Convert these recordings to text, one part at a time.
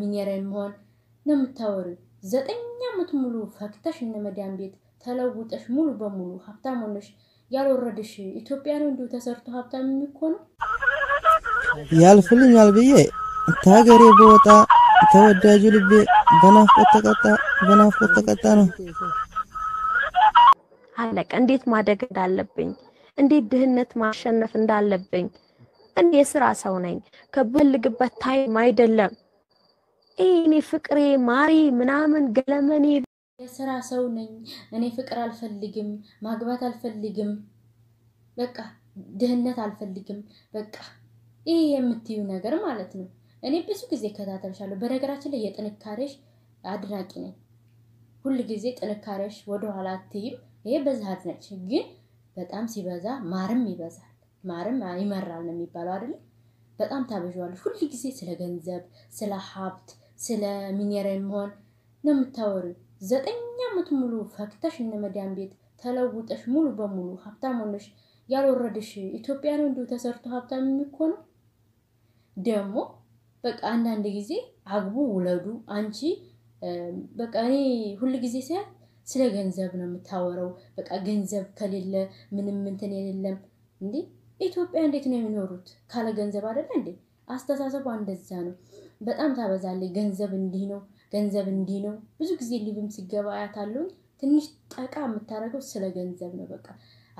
ሚኔራል መሆን ነው የምታወሪው። ዘጠኝ ዓመት ሙሉ ፈክተሽ እነ መዳን ቤት ተለውጠሽ ሙሉ በሙሉ ሀብታም ሆነሽ ያልወረድሽ ኢትዮጵያ ነው እንዲሁ ተሰርቶ ሀብታም የሚኮነው። ያልፍልኛል ብዬ ከሀገሬ በወጣ ተወዳጁ ልቤ በናፍቆት ተቀጣ በናፍቆት ተቀጣ ነው አለቀ። እንዴት ማደግ እንዳለብኝ፣ እንዴት ድህነት ማሸነፍ እንዳለብኝ እኔ የስራ ሰው ነኝ። ከብልግበት ታይም አይደለም እኔ ፍቅሬ ማሪ ምናምን ገለመኔ የስራ ሰው ነኝ እኔ ፍቅር አልፈልግም፣ ማግባት አልፈልግም፣ በቃ ድህነት አልፈልግም፣ በቃ ይህ የምትዩ ነገር ማለት ነው። እኔ ብዙ ጊዜ እከታተልሻለሁ። በነገራችን ላይ የጥንካሬሽ አድናቂ ነኝ። ሁል ጊዜ ጥንካሬሽ ወደኋላ አትይም። ይሄ በዚህ አድናቂ ግን በጣም ሲበዛ ማርም ይበዛል፣ ማርም ይመራል ነው የሚባለው አይደለም። በጣም ታበዣዋለሽ ሁል ጊዜ ስለ ገንዘብ ስለ ሀብት ስለ ሚኔራል መሆን ነው የምታወሪው። ዘጠኝ ዓመት ሙሉ ፈክተሽ እነ መዳን ቤት ተለውጠሽ ሙሉ በሙሉ ሀብታም ሆነሽ ያልወረድሽ ኢትዮጵያ ነው እንዲሁ ተሰርቶ ሀብታም የሚኮኑ ደግሞ በቃ አንዳንድ ጊዜ አግቡ፣ ውለዱ። አንቺ በቃ እኔ ሁል ጊዜ ሲያል ስለ ገንዘብ ነው የምታወረው። በቃ ገንዘብ ከሌለ ምንም እንትን የሌለም። እንዴ ኢትዮጵያ እንዴት ነው የሚኖሩት? ካለ ገንዘብ አይደለ እንዴ? አስተሳሰቡ እንደዛ ነው። በጣም ታበዛለች። ገንዘብ እንዲህ ነው፣ ገንዘብ እንዲህ ነው። ብዙ ጊዜ ሊብም ሲገባ አያታለሁ። ትንሽ ጠቃ የምታደርገው ስለ ገንዘብ ነው። በቃ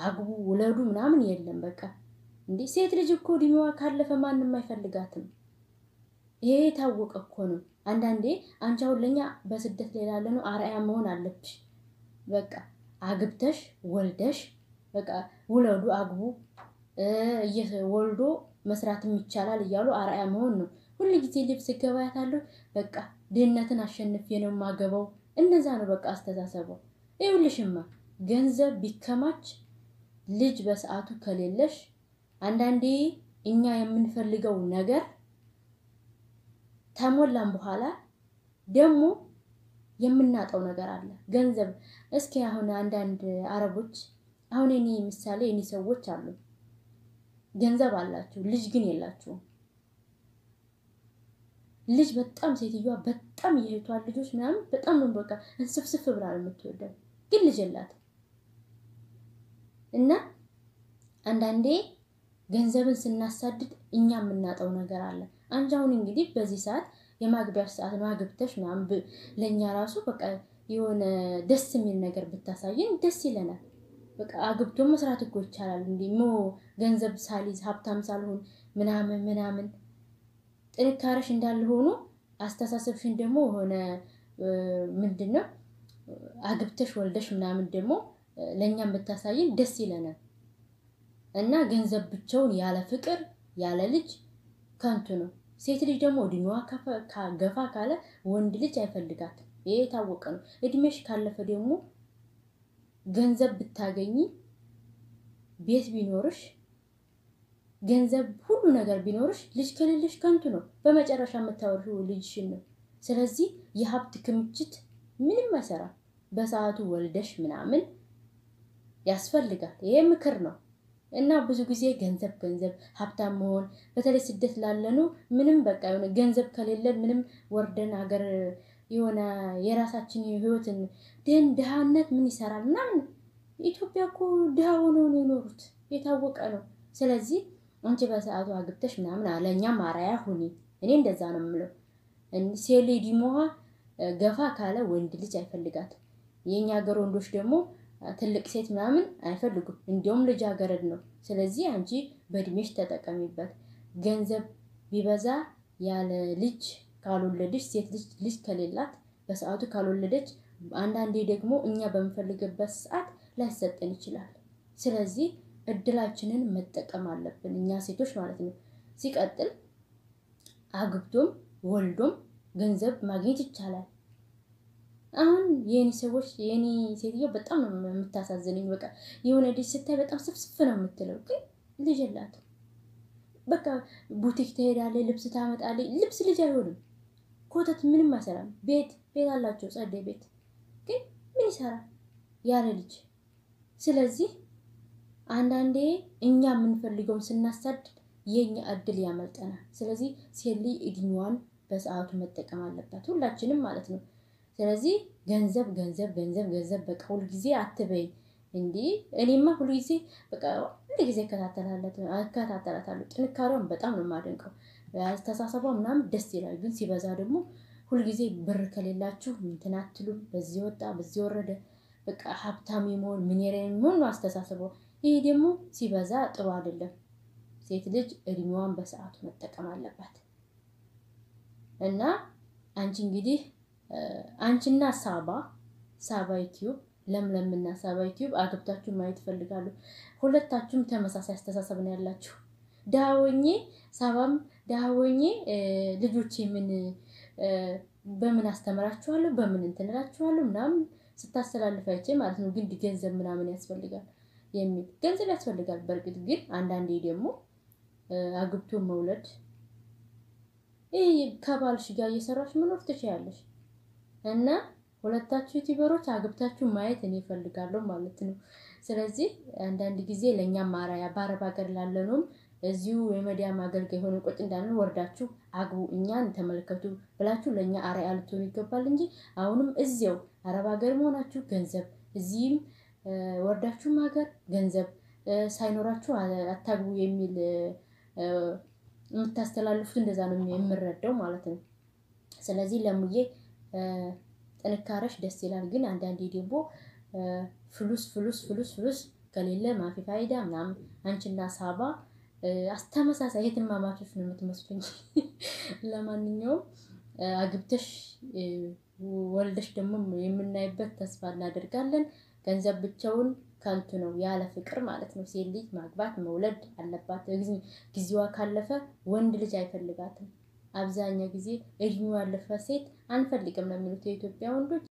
አግቡ፣ ውለዱ ምናምን የለም። በቃ እንዴ ሴት ልጅ እኮ እድሜዋ ካለፈ ማንም አይፈልጋትም። ይሄ የታወቀ እኮ ነው። አንዳንዴ አንቺ አሁን ለእኛ በስደት ላይ ላለ ነው አርአያ መሆን አለብሽ። በቃ አግብተሽ ወልደሽ በቃ ውለዱ፣ አግቡ፣ ወልዶ መስራትም ይቻላል እያሉ አርአያ መሆን ነው። ሁሉ ጊዜ ልብስ ገባያታለሁ። በቃ ድህነትን አሸንፌ ነው የማገባው። እንደዛ ነው በቃ አስተሳሰቡ። ይኸውልሽማ ገንዘብ ቢከማች ልጅ በሰዓቱ ከሌለሽ አንዳንዴ እኛ የምንፈልገው ነገር ተሞላም በኋላ ደግሞ የምናጣው ነገር አለ። ገንዘብ እስኪ አሁን አንዳንድ አረቦች አሁን እኔ ምሳሌ እኔ ሰዎች አሉ ገንዘብ አላችሁ ልጅ ግን የላችሁም። ልጅ በጣም ሴትዮዋ በጣም የህቷን ልጆች ምናምን በጣም ነው በቃ እንስፍስፍ ብላ ነው የምትወደው፣ ግን ልጅ የላትም። እና አንዳንዴ ገንዘብን ስናሳድድ እኛ የምናጠው ነገር አለ። አንቺ አሁን እንግዲህ በዚህ ሰዓት የማግቢያ ሰዓት ማግብተሽ አግብተሽ ምናምን ለእኛ ራሱ በቃ የሆነ ደስ የሚል ነገር ብታሳየን ደስ ይለናል። በቃ አግብቶ መስራት እኮ ይቻላል። እንዲ ሞ ገንዘብ ሳልይዝ ሀብታም ሳልሆን ምናምን ምናምን ጥንካሬሽ እንዳለ ሆኖ አስተሳሰብሽን ደግሞ የሆነ ምንድን ነው አግብተሽ ወልደሽ ምናምን ደግሞ ለእኛም ብታሳይን ደስ ይለናል። እና ገንዘብ ብቻውን ያለ ፍቅር ያለ ልጅ ከንቱ ነው። ሴት ልጅ ደግሞ እድሜዋ ገፋ ካለ ወንድ ልጅ አይፈልጋትም። ይሄ የታወቀ ነው። እድሜሽ ካለፈ ደግሞ ገንዘብ ብታገኝ ቤት ቢኖርሽ ገንዘብ፣ ሁሉ ነገር ቢኖርሽ ልጅ ከሌለሽ ከንቱ ነው። በመጨረሻ የምታወርሺው ልጅሽን ነው። ስለዚህ የሀብት ክምችት ምንም መሰራ በሰዓቱ ወልደሽ ምናምን ያስፈልጋል። ይሄ ምክር ነው እና ብዙ ጊዜ ገንዘብ ገንዘብ ሀብታም መሆን በተለይ ስደት ላለኑ ምንም በቃ የሆነ ገንዘብ ከሌለ ምንም ወርደን ሀገር የሆነ የራሳችን ህይወትን ደን ድሃነት ምን ይሰራል ምናምን። ኢትዮጵያ እኮ ድሃ ሆነው ነው የኖሩት፣ የታወቀ ነው። ስለዚህ አንቺ በሰዓቱ አግብተሽ ምናምን አለኛ አራያ ሁኒ። እኔ እንደዛ ነው የምለው። ሴሌ ዲሞዋ ገፋ ካለ ወንድ ልጅ አይፈልጋትም። የእኛ ሀገር ወንዶች ደግሞ ትልቅ ሴት ምናምን አይፈልጉም። እንዲሁም ልጃገረድ ነው። ስለዚህ አንቺ በእድሜሽ ተጠቀሚበት። ገንዘብ ቢበዛ ያለ ልጅ ካልወለደች ሴት ልጅ ልጅ ከሌላት በሰዓቱ ካልወለደች፣ አንዳንዴ ደግሞ እኛ በምንፈልግበት ሰዓት ላይሰጠን ይችላል። ስለዚህ እድላችንን መጠቀም አለብን እኛ ሴቶች ማለት ነው። ሲቀጥል አግብቶም ወልዶም ገንዘብ ማግኘት ይቻላል። አሁን የኔ ሰዎች የኔ ሴትዮ በጣም ነው የምታሳዝነኝ። በቃ የሆነ ልጅ ስታይ በጣም ስፍስፍ ነው የምትለው፣ ግን ልጅ የላትም። በቃ ቡቲክ ትሄዳለች፣ ልብስ ታመጣለች። ልብስ ልጅ አይሆንም፣ ኮተት ምንም አይሰራም። ቤት ቤት አላቸው፣ ጸደይ ቤት ግን ምን ይሰራል ያለ ልጅ። ስለዚህ አንዳንዴ እኛ የምንፈልገውን ስናሳድድ የኛ እድል ያመልጠናል። ስለዚህ ሴት ልጅ እድሜዋን በሰዓቱ መጠቀም አለባት፣ ሁላችንም ማለት ነው። ስለዚህ ገንዘብ ገንዘብ ገንዘብ ገንዘብ በቃ ሁልጊዜ አትበይ እንዲ። እኔማ ሁልጊዜ በቃ ጊዜ እከታተላታለሁ። ጥንካሬዋን በጣም ነው የማደንቀው። አስተሳሰቧ ምናምን ደስ ይላል። ግን ሲበዛ ደግሞ ሁልጊዜ ብር ከሌላችሁ እንትን አትሉም። በዚህ ወጣ በዚህ ወረደ፣ በቃ ሀብታም የመሆን ምን የመሆን ነው አስተሳሰቧ። ይሄ ደግሞ ሲበዛ ጥሩ አይደለም። ሴት ልጅ እድሜዋን በሰዓቱ መጠቀም አለባት እና አንቺ እንግዲህ አንቺና ሳባ ሳባ ዩቲዩብ ለምለምና ሳባ ዩቲዩብ አግብታችሁ ማየት ይፈልጋሉ። ሁለታችሁም ተመሳሳይ አስተሳሰብ ነው ያላችሁ። ዳወኜ ሳባም ዳወኜ ልጆች የምን በምን አስተምራችኋለሁ በምን እንትንላችኋለሁ ምናምን ስታስተላልፋይቼ ማለት ነው። ግን ገንዘብ ምናምን ያስፈልጋል የሚል ገንዘብ ያስፈልጋል። በእርግጥ ግን አንዳንዴ ደግሞ አግብቶ መውለድ ከባልሽ ጋር እየሰራች መኖር ትችያለሽ እና ሁለታችሁ ዩቲዩበሮች አግብታችሁ ማየት እኔ እፈልጋለሁ ማለት ነው። ስለዚህ አንዳንድ ጊዜ ለእኛም ማራያ በአረብ ሀገር ላለነውም እዚሁ የመዲያም አገልጋይ የሆነ ቁጭ እንዳለን ወርዳችሁ አግቡ እኛን ተመልከቱ ብላችሁ ለእኛ አርአያ ልትሆኑ ይገባል እንጂ አሁንም እዚያው አረብ ሀገር መሆናችሁ ገንዘብ እዚህም ወርዳችሁም ሀገር ገንዘብ ሳይኖራችሁ አታግቡ የሚል የምታስተላልፉት እንደዛ ነው የምረዳው ማለት ነው። ስለዚህ ለሙዬ ጥንካሬሽ ደስ ይላል፣ ግን አንዳንዴ ደግሞ ፍሉስ ፍሉስ ፍሉስ ፍሉስ ከሌለ ማፊ ፋይዳ ምናምን። አንቺና ሳባ አስተመሳሳይ የትማማቾች ነው የምትመስሉኝ። ለማንኛውም አግብተሽ ወልደሽ ደግሞ የምናይበት ተስፋ እናደርጋለን። ገንዘብ ብቻውን ከንቱ ነው፣ ያለ ፍቅር ማለት ነው። ሴት ልጅ ማግባት መውለድ አለባት። ጊዜዋ ካለፈ ወንድ ልጅ አይፈልጋትም። አብዛኛው ጊዜ እድሜዋ ያለፈ ሴት አንፈልግም ነው የሚሉት የኢትዮጵያ ወንዶች።